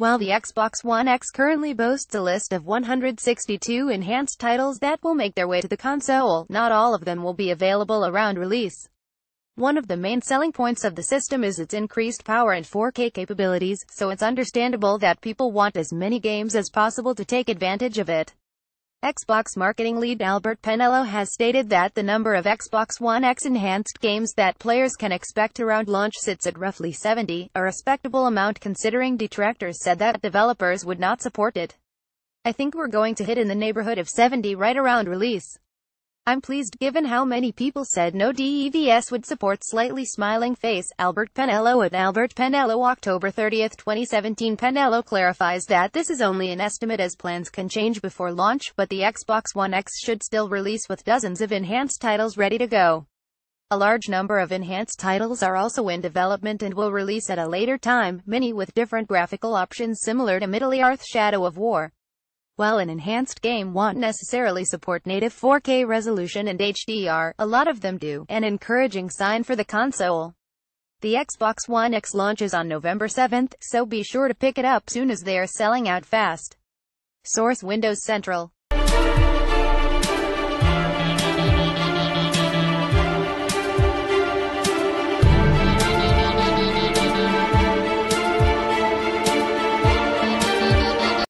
While the Xbox One X currently boasts a list of 162 enhanced titles that will make their way to the console, not all of them will be available around release. One of the main selling points of the system is its increased power and 4K capabilities, so it's understandable that people want as many games as possible to take advantage of it. Xbox marketing lead Albert Pinello has stated that the number of Xbox One X enhanced games that players can expect around launch sits at roughly 70, a respectable amount considering detractors said that developers would not support it. I think we're going to hit in the neighborhood of 70 right around release. I'm pleased given how many people said no DEVS would support slightly smiling face. Albert Penello at Albert Penello October 30, 2017 Penello clarifies that this is only an estimate as plans can change before launch, but the Xbox One X should still release with dozens of enhanced titles ready to go. A large number of enhanced titles are also in development and will release at a later time, many with different graphical options similar to Middle-earth Shadow of War. While an enhanced game won't necessarily support native 4K resolution and HDR, a lot of them do, an encouraging sign for the console. The Xbox One X launches on November 7th, so be sure to pick it up soon as they are selling out fast. Source Windows Central